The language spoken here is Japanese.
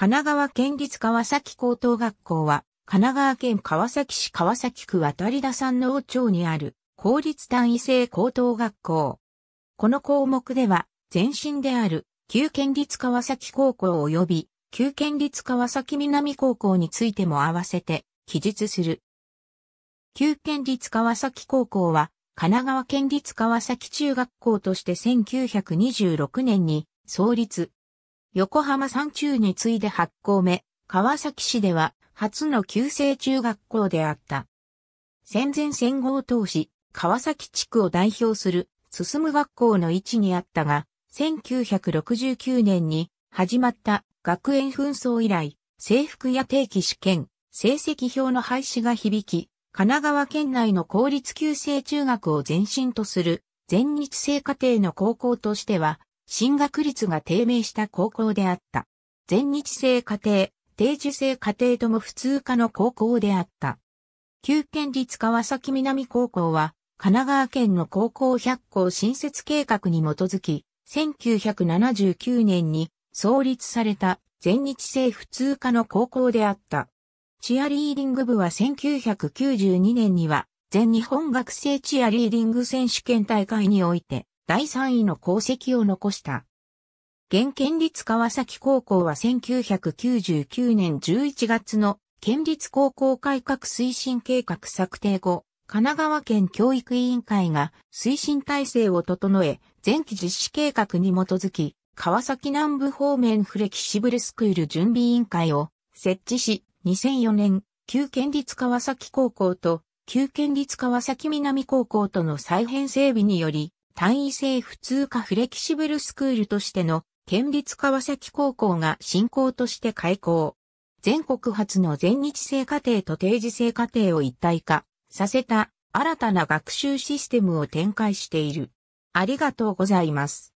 神奈川県立川崎高等学校は、神奈川県川崎市川崎区渡田山の王町にある公立単位制高等学校。この項目では、前身である旧県立川崎高校及び旧県立川崎南高校についても合わせて記述する。旧県立川崎高校は、神奈川県立川崎中学校として1926年に創立、横浜山中に次いで8校目、川崎市では初の旧制中学校であった。戦前戦後を通し、川崎地区を代表する進む学校の位置にあったが、1969年に始まった学園紛争以来、制服や定期試験、成績表の廃止が響き、神奈川県内の公立旧制中学を前身とする全日制課程の高校としては進学率が低迷した高校であった。全日制家庭、定時制家庭とも普通科の高校であった。旧県立川崎南高校は、神奈川県の高校100校新設計画に基づき、1979年に創立された全日制普通科の高校であった。チアリーディング部は1992年には全日本学生チアリーディング選手権大会において第3位の功績を残した。現県立川崎高校は1999年11月の県立高校改革推進計画策定後、神奈川県教育委員会が推進体制を整え、前期実施計画に基づき、川崎南部方面フレキシブルスクール準備委員会を設置し、2004年、旧県立川崎高校と旧県立川崎南高校との再編整備により、単位制普通科フレキシブルスクールとしての県立川崎高校が進行として開校。全国初の全日制課程と定時制課程を一体化させた新たな学習システムを展開している。ありがとうございます。